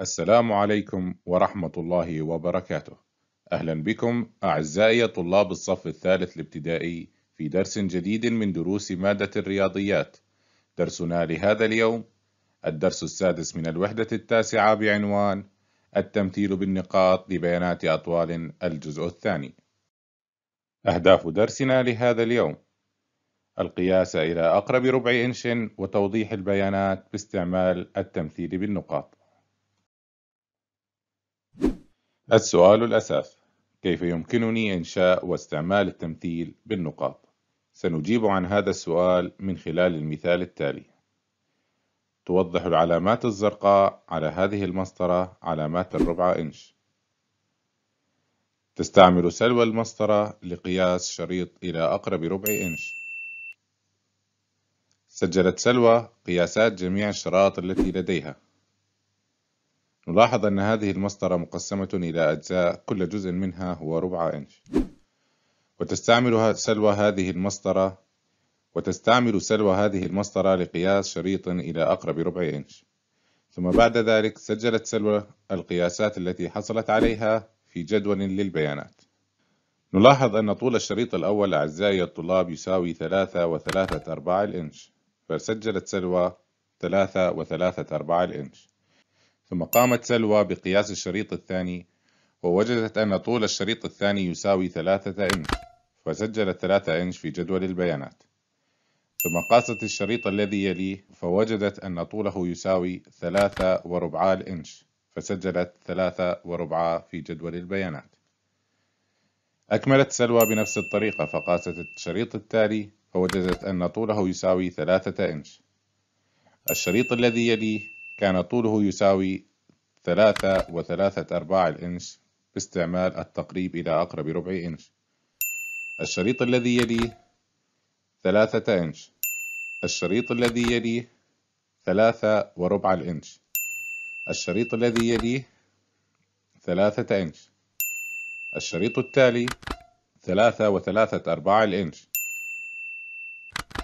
السلام عليكم ورحمة الله وبركاته. أهلا بكم أعزائي طلاب الصف الثالث الابتدائي في درس جديد من دروس مادة الرياضيات. درسنا لهذا اليوم الدرس السادس من الوحدة التاسعة بعنوان التمثيل بالنقاط لبيانات أطوال الجزء الثاني. أهداف درسنا لهذا اليوم القياس إلى أقرب ربع إنش وتوضيح البيانات باستعمال التمثيل بالنقاط. السؤال الأساس كيف يمكنني إنشاء واستعمال التمثيل بالنقاط؟ سنجيب عن هذا السؤال من خلال المثال التالي توضح العلامات الزرقاء على هذه المسطرة علامات الربع إنش تستعمل سلوى المسطرة لقياس شريط إلى أقرب ربع إنش سجلت سلوى قياسات جميع الشرايط التي لديها نلاحظ أن هذه المسطرة مقسمة إلى أجزاء كل جزء منها هو ربع إنش وتستعمل سلوى هذه المسطرة وتستعمل سلوى هذه المسطرة لقياس شريط إلى أقرب ربع إنش ثم بعد ذلك سجلت سلوى القياسات التي حصلت عليها في جدول للبيانات نلاحظ أن طول الشريط الأول أعزائي الطلاب يساوي ثلاثة وثلاثة أرباع الإنش فسجلت سلوى ثلاثة وثلاثة أرباع الإنش ثم قامت سلوى بقياس الشريط الثاني ووجدت أن طول الشريط الثاني يساوي ثلاثة إنش فسجلت ثلاثة إنش في جدول البيانات ثم قاست الشريط الذي يليه فوجدت أن طوله يساوي ثلاثة وربعاء الإنش فسجلت ثلاثة وربعاء في جدول البيانات أكملت سلوى بنفس الطريقة فقاست الشريط التالي فوجدت أن طوله يساوي ثلاثة إنش الشريط الذي يليه كان طوله يساوي ثلاثة وثلاثة أرباع الإنش باستعمال التقريب إلى أقرب ربع إنش الشريط الذي يليه ثلاثة إنش الشريط الذي يليه ثلاثة وربع الإنش الشريط الذي يليه ثلاثة إنش الشريط التالي ثلاثة وثلاثة أرباع الإنش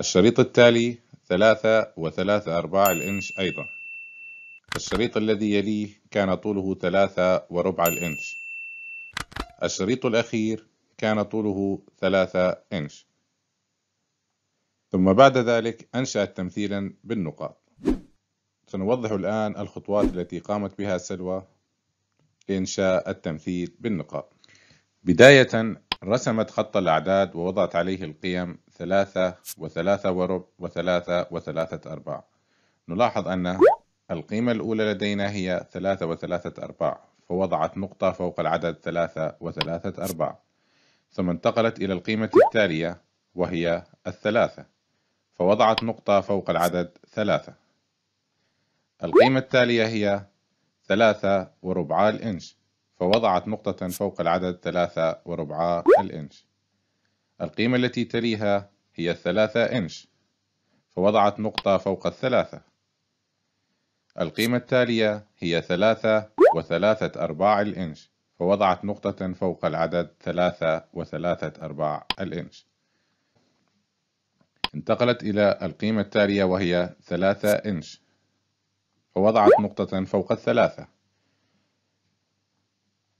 الشريط التالي ثلاثة وثلاثة أرباع الإنش أيضاً الشريط الذي يليه كان طوله ثلاثة وربع الإنش الشريط الأخير كان طوله ثلاثة إنش ثم بعد ذلك أنشأت تمثيلا بالنقاط سنوضح الآن الخطوات التي قامت بها سلوى لإنشاء التمثيل بالنقاط بداية رسمت خط الأعداد ووضعت عليه القيم ثلاثة وثلاثة ورب وثلاثة وثلاثة أرباع نلاحظ أن القيمة الأولى لدينا هي ثلاثة وثلاثة أرباع فوضعت نقطة فوق العدد ثلاثة وثلاثة أرباع ثم انتقلت إلى القيمة التالية وهي الثلاثة فوضعت نقطة فوق العدد ثلاثة القيمة التالية هي ثلاثة وربعاء الإنش فوضعت نقطة فوق العدد ثلاثة وربعاء الإنش القيمة التي تليها هي الثلاثة إنش فوضعت نقطة فوق الثلاثة القيمة التالية هي ثلاثة وثلاثة أرباع الإنش فوضعت نقطة فوق العدد ثلاثة وثلاثة أرباع الإنش انتقلت إلى القيمة التالية وهي ثلاثة إنش فوضعت نقطة فوق الثلاثة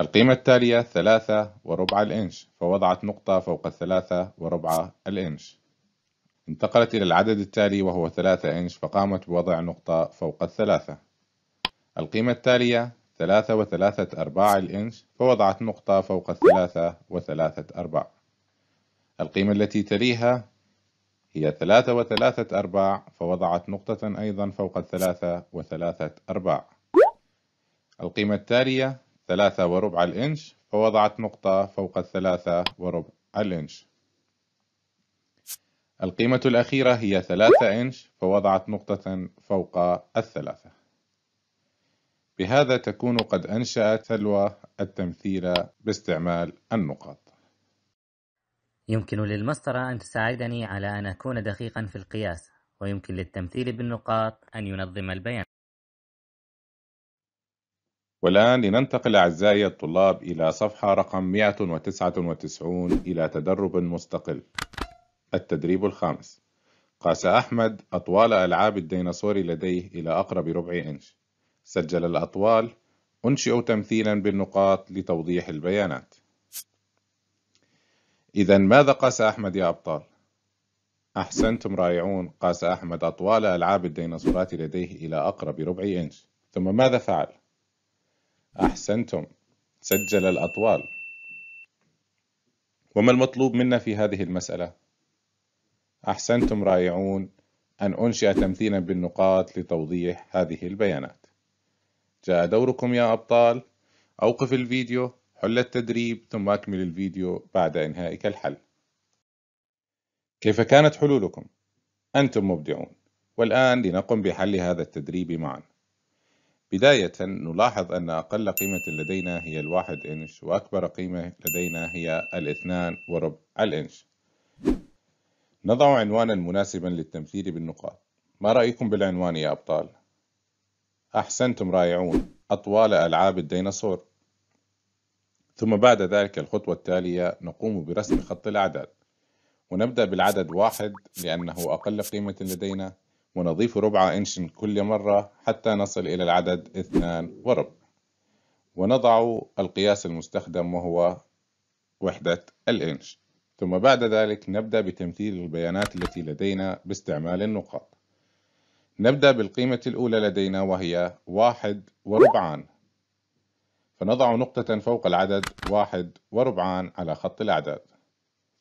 القيمة التالية ثلاثة وربع الإنش فوضعت نقطة فوق الثلاثة وربع الإنش انتقلت إلى العدد التالي وهو 3 إنش فقامت بوضع نقطة فوق الثلاثة القيمة التالية ثلاثة وثلاثة أرباع الإنش فوضعت نقطة فوق الثلاثة وثلاثة أرباع القيمة التي تليها هي ثلاثة وثلاثة أرباع فوضعت نقطة أيضا فوق الثلاثة وثلاثة أرباع القيمة التالية ثلاثة وربع الإنش فوضعت نقطة فوق الثلاثة وربع الإنش القيمة الأخيرة هي ثلاثة إنش فوضعت نقطة فوق الثلاثة بهذا تكون قد أنشأت سلوى التمثيل باستعمال النقاط يمكن للمسطرة أن تساعدني على أن أكون دقيقا في القياس ويمكن للتمثيل بالنقاط أن ينظم البيان والآن لننتقل أعزائي الطلاب إلى صفحة رقم 199 إلى تدرب مستقل التدريب الخامس قاس أحمد أطوال ألعاب الديناصور لديه إلى أقرب ربع إنش سجل الأطوال أنشئوا تمثيلا بالنقاط لتوضيح البيانات إذا ماذا قاس أحمد يا أبطال؟ أحسنتم رائعون قاس أحمد أطوال ألعاب الديناصورات لديه إلى أقرب ربع إنش ثم ماذا فعل؟ أحسنتم سجل الأطوال وما المطلوب منا في هذه المسألة؟ أحسنتم رائعون أن أنشئ تمثيلا بالنقاط لتوضيح هذه البيانات جاء دوركم يا أبطال أوقف الفيديو حل التدريب ثم أكمل الفيديو بعد إنهائك الحل كيف كانت حلولكم؟ أنتم مبدعون والآن لنقم بحل هذا التدريب معا بداية نلاحظ أن أقل قيمة لدينا هي الواحد إنش وأكبر قيمة لدينا هي الاثنان وربع الإنش نضع عنوانا مناسبا للتمثيل بالنقاط ما رأيكم بالعنوان يا أبطال؟ أحسنتم رائعون أطوال ألعاب الديناصور ثم بعد ذلك الخطوة التالية نقوم برسم خط الأعداد ونبدأ بالعدد واحد لأنه أقل قيمة لدينا ونضيف ربع إنش كل مرة حتى نصل إلى العدد اثنان وربع ونضع القياس المستخدم وهو وحدة الإنش ثم بعد ذلك نبدأ بتمثيل البيانات التي لدينا باستعمال النقاط نبدأ بالقيمة الأولى لدينا وهي واحد وربعان فنضع نقطة فوق العدد واحد وربعان على خط الأعداد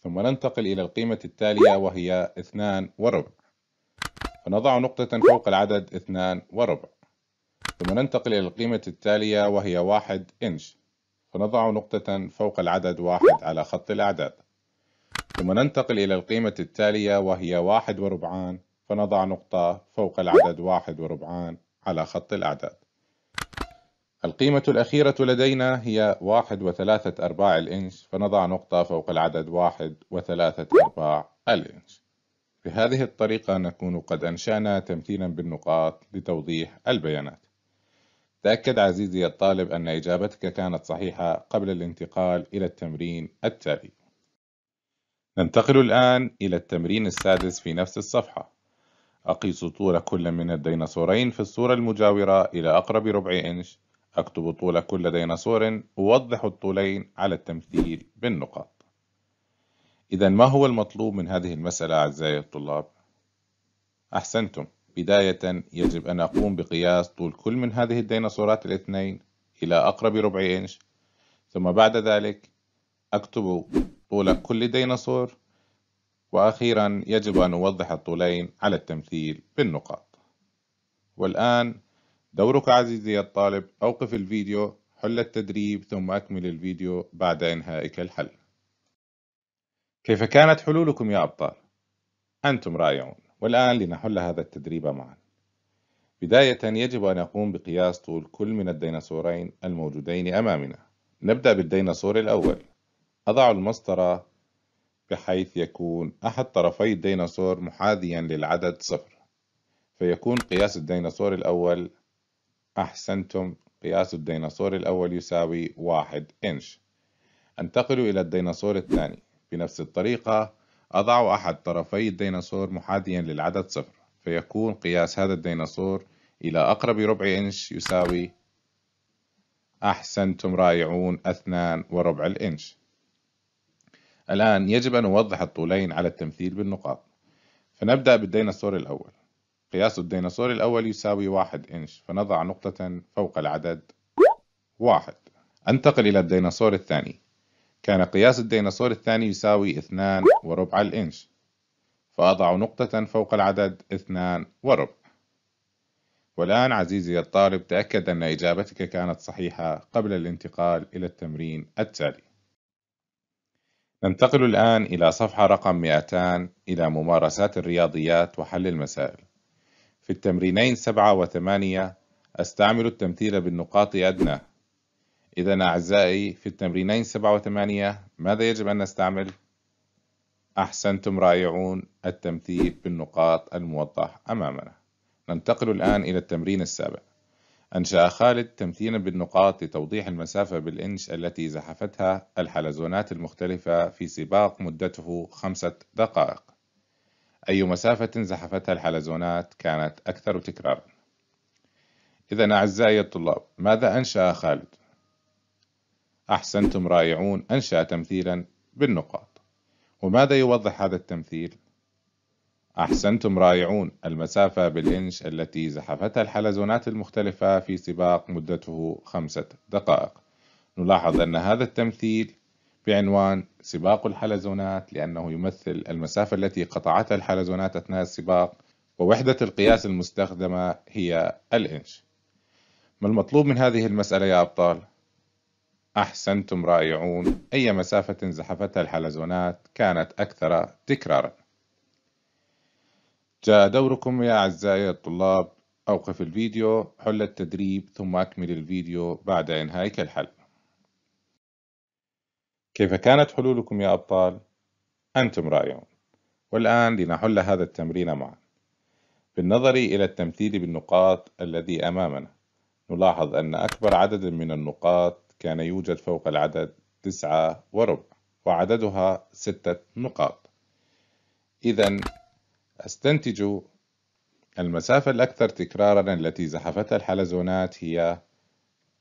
ثم ننتقل إلى القيمة التالية وهي اثنان وربع فنضع نقطة فوق العدد اثنان وربع ثم ننتقل إلى القيمة التالية وهي واحد إنش فنضع نقطة فوق العدد واحد على خط الأعداد ثم ننتقل إلى القيمة التالية وهي واحد وربعان فنضع نقطة فوق العدد واحد وربعان على خط الأعداد القيمة الأخيرة لدينا هي واحد وثلاثة أرباع الإنش فنضع نقطة فوق العدد واحد وثلاثة أرباع الإنش بهذه الطريقة نكون قد أنشأنا تمثيلا بالنقاط لتوضيح البيانات تأكد عزيزي الطالب أن إجابتك كانت صحيحة قبل الانتقال إلى التمرين التالي ننتقل الآن إلى التمرين السادس في نفس الصفحة أقيس طول كل من الديناصورين في الصورة المجاورة إلى أقرب ربع إنش أكتب طول كل ديناصور أوضح الطولين على التمثيل بالنقاط إذا ما هو المطلوب من هذه المسألة أعزائي الطلاب؟ أحسنتم بداية يجب أن أقوم بقياس طول كل من هذه الديناصورات الاثنين إلى أقرب ربع إنش ثم بعد ذلك أكتب طول كل ديناصور وأخيرا يجب أن نوضح الطولين على التمثيل بالنقاط والآن دورك عزيزي الطالب أوقف الفيديو حل التدريب ثم أكمل الفيديو بعد إنهائك الحل كيف كانت حلولكم يا أبطال؟ أنتم رائعون والآن لنحل هذا التدريب معا بداية يجب أن أقوم بقياس طول كل من الديناصورين الموجودين أمامنا نبدأ بالديناصور الأول أضع المسطرة بحيث يكون أحد طرفي الديناصور محاذيا للعدد صفر فيكون قياس الديناصور الأول أحسنتم قياس الديناصور الأول يساوي واحد إنش أنتقل إلى الديناصور الثاني بنفس الطريقة أضع أحد طرفي الديناصور محاذيا للعدد صفر فيكون قياس هذا الديناصور إلى أقرب ربع إنش يساوي أحسنتم رائعون اثنان وربع الإنش الآن يجب أن أوضح الطولين على التمثيل بالنقاط فنبدأ بالديناصور الأول قياس الديناصور الأول يساوي واحد إنش فنضع نقطة فوق العدد واحد أنتقل إلى الديناصور الثاني كان قياس الديناصور الثاني يساوي اثنان وربع الإنش فأضع نقطة فوق العدد اثنان وربع والآن عزيزي الطالب تأكد أن إجابتك كانت صحيحة قبل الانتقال إلى التمرين التالي ننتقل الآن إلى صفحة رقم 200 إلى ممارسات الرياضيات وحل المسائل. في التمرينين 7 و 8 أستعمل التمثيل بالنقاط أدنى. إذا أعزائي في التمرينين 7 و 8 ماذا يجب أن نستعمل؟ أحسنتم رائعون التمثيل بالنقاط الموضح أمامنا. ننتقل الآن إلى التمرين السابع. أنشأ خالد تمثيلا بالنقاط لتوضيح المسافة بالإنش التي زحفتها الحلزونات المختلفة في سباق مدته خمسة دقائق أي مسافة زحفتها الحلزونات كانت أكثر تكرارا إذا أعزائي الطلاب ماذا أنشأ خالد؟ أحسنتم رائعون أنشأ تمثيلا بالنقاط وماذا يوضح هذا التمثيل؟ أحسنتم رائعون المسافة بالإنش التي زحفتها الحلزونات المختلفة في سباق مدته خمسة دقائق نلاحظ أن هذا التمثيل بعنوان سباق الحلزونات لأنه يمثل المسافة التي قطعتها الحلزونات أثناء السباق ووحدة القياس المستخدمة هي الإنش ما المطلوب من هذه المسألة يا أبطال؟ أحسنتم رائعون أي مسافة زحفتها الحلزونات كانت أكثر تكرارا جاء دوركم يا أعزائي الطلاب أوقف الفيديو حل التدريب ثم أكمل الفيديو بعد إنهائك الحل كيف كانت حلولكم يا أبطال؟ أنتم رأيون والآن لنحل هذا التمرين معا بالنظر إلى التمثيل بالنقاط الذي أمامنا نلاحظ أن أكبر عدد من النقاط كان يوجد فوق العدد تسعة وربع وعددها ستة نقاط إذا أستنتج المسافة الأكثر تكرارا التي زحفتها الحلزونات هي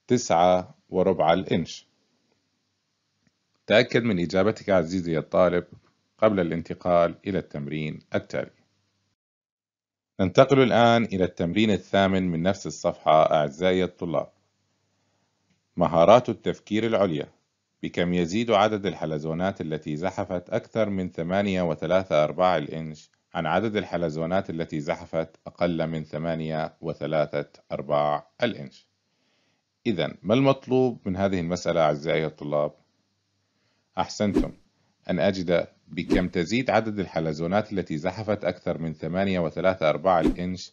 تسعة وربع الإنش تأكد من إجابتك عزيزي الطالب قبل الانتقال إلى التمرين التالي ننتقل الآن إلى التمرين الثامن من نفس الصفحة أعزائي الطلاب مهارات التفكير العليا بكم يزيد عدد الحلزونات التي زحفت أكثر من ثمانية وثلاثة أرباع الإنش عن عدد الحلزونات التي زحفت أقل من ثمانية وثلاثة أرباع الإنش إذا ما المطلوب من هذه المسألة أعزائي الطلاب؟ أحسنتم أن أجد بكم تزيد عدد الحلزونات التي زحفت أكثر من ثمانية وثلاثة أرباع الإنش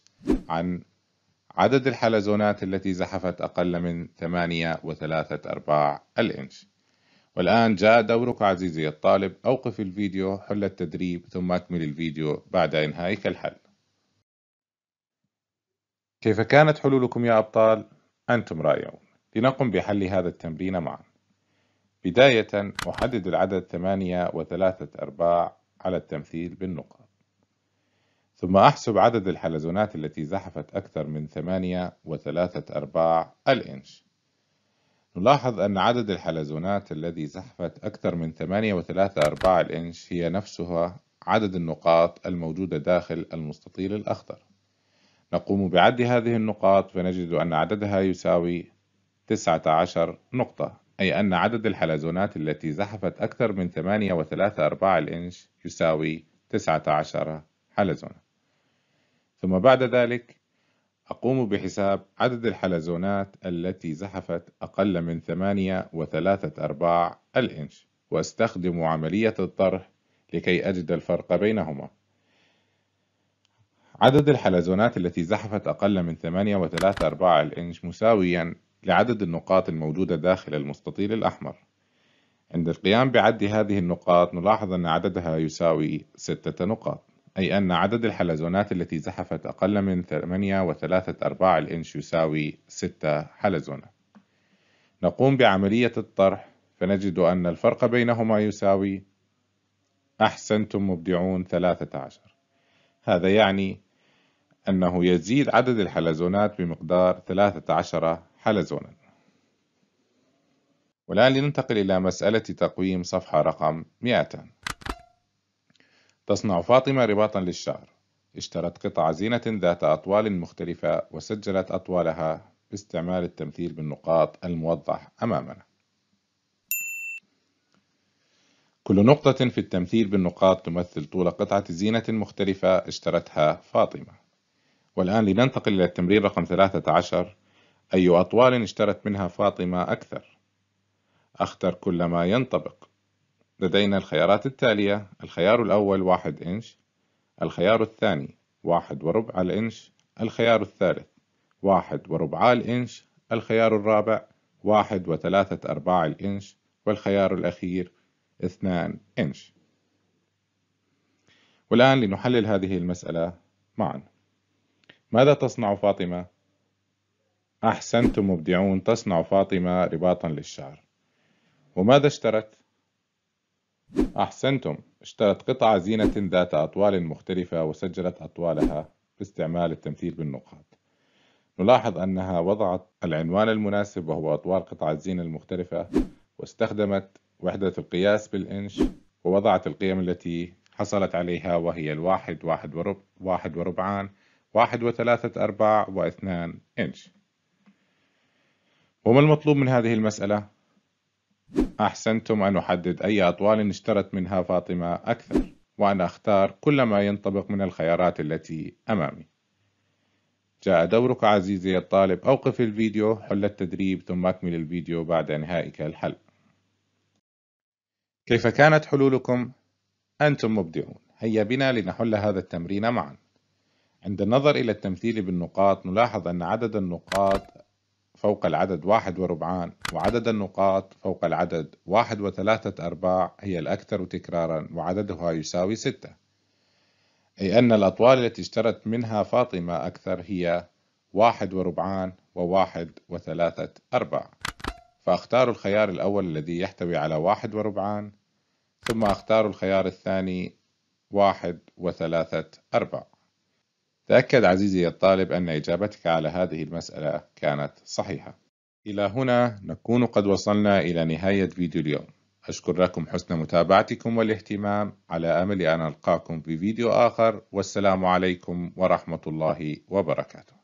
عن عدد الحلزونات التي زحفت أقل من ثمانية وثلاثة أرباع الإنش والآن جاء دورك عزيزي الطالب أوقف الفيديو حل التدريب ثم أكمل الفيديو بعد إنهائك الحل كيف كانت حلولكم يا أبطال؟ أنتم رائعون لنقم بحل هذا التمرين معا بداية أحدد العدد ثمانية وثلاثة أرباع على التمثيل بالنقاط ثم أحسب عدد الحلزونات التي زحفت أكثر من ثمانية وثلاثة أرباع الإنش نلاحظ أن عدد الحلزونات الذي زحفت أكثر من 8.3 الإنش هي نفسها عدد النقاط الموجودة داخل المستطيل الأخضر نقوم بعد هذه النقاط فنجد أن عددها يساوي 19 نقطة أي أن عدد الحلزونات التي زحفت أكثر من 8.3 الإنش يساوي 19 حلزونة ثم بعد ذلك أقوم بحساب عدد الحلزونات التي زحفت أقل من ثمانية وثلاثة أرباع الإنش واستخدم عملية الطرح لكي أجد الفرق بينهما عدد الحلزونات التي زحفت أقل من ثمانية وثلاثة أرباع الإنش مساويا لعدد النقاط الموجودة داخل المستطيل الأحمر عند القيام بعد هذه النقاط نلاحظ أن عددها يساوي ستة نقاط أي أن عدد الحلزونات التي زحفت أقل من 8 وثلاثة أرباع الإنش يساوي 6 حلزونة نقوم بعملية الطرح فنجد أن الفرق بينهما يساوي أحسنتم مبدعون 13 هذا يعني أنه يزيد عدد الحلزونات بمقدار 13 حلزونا والآن لننتقل إلى مسألة تقويم صفحة رقم 200 تصنع فاطمة رباطا للشعر اشترت قطع زينة ذات أطوال مختلفة وسجلت أطوالها باستعمال التمثيل بالنقاط الموضح أمامنا كل نقطة في التمثيل بالنقاط تمثل طول قطعة زينة مختلفة اشترتها فاطمة والآن لننتقل إلى التمرير رقم 13 أي أطوال اشترت منها فاطمة أكثر؟ اختر كل ما ينطبق لدينا الخيارات التالية الخيار الأول واحد إنش الخيار الثاني واحد وربع الإنش الخيار الثالث واحد وربع الإنش الخيار الرابع واحد وثلاثة أرباع الإنش والخيار الأخير اثنان إنش والآن لنحلل هذه المسألة معا ماذا تصنع فاطمة؟ أحسنتم مبدعون تصنع فاطمة رباطا للشعر وماذا اشترت؟ أحسنتم اشترت قطعة زينة ذات أطوال مختلفة وسجلت أطوالها باستعمال التمثيل بالنقاط نلاحظ أنها وضعت العنوان المناسب وهو أطوال قطع الزينة المختلفة واستخدمت وحدة القياس بالإنش ووضعت القيم التي حصلت عليها وهي الواحد واحد وربع واحد وربعان واحد وثلاثة أرباع واثنان إنش وما المطلوب من هذه المسألة؟ أحسنتم أن أحدد أي أطوال اشترت منها فاطمة أكثر وأن أختار كل ما ينطبق من الخيارات التي أمامي جاء دورك عزيزي الطالب أوقف الفيديو حل التدريب ثم أكمل الفيديو بعد إنهائك الحل كيف كانت حلولكم؟ أنتم مبدعون هيا بنا لنحل هذا التمرين معا عند النظر إلى التمثيل بالنقاط نلاحظ أن عدد النقاط فوق العدد واحد وربعان وعدد النقاط فوق العدد واحد وثلاثة أرباع هي الأكثر تكرارا وعددها يساوي ستة أي أن الأطوال التي اشترت منها فاطمة أكثر هي واحد وربعان وواحد وثلاثة أرباع فأختار الخيار الأول الذي يحتوي على واحد وربعان ثم أختار الخيار الثاني واحد وثلاثة أرباع تأكد عزيزي الطالب أن إجابتك على هذه المسألة كانت صحيحة. إلى هنا نكون قد وصلنا إلى نهاية فيديو اليوم. أشكر لكم حسن متابعتكم والاهتمام على أمل أن ألقاكم في فيديو آخر والسلام عليكم ورحمة الله وبركاته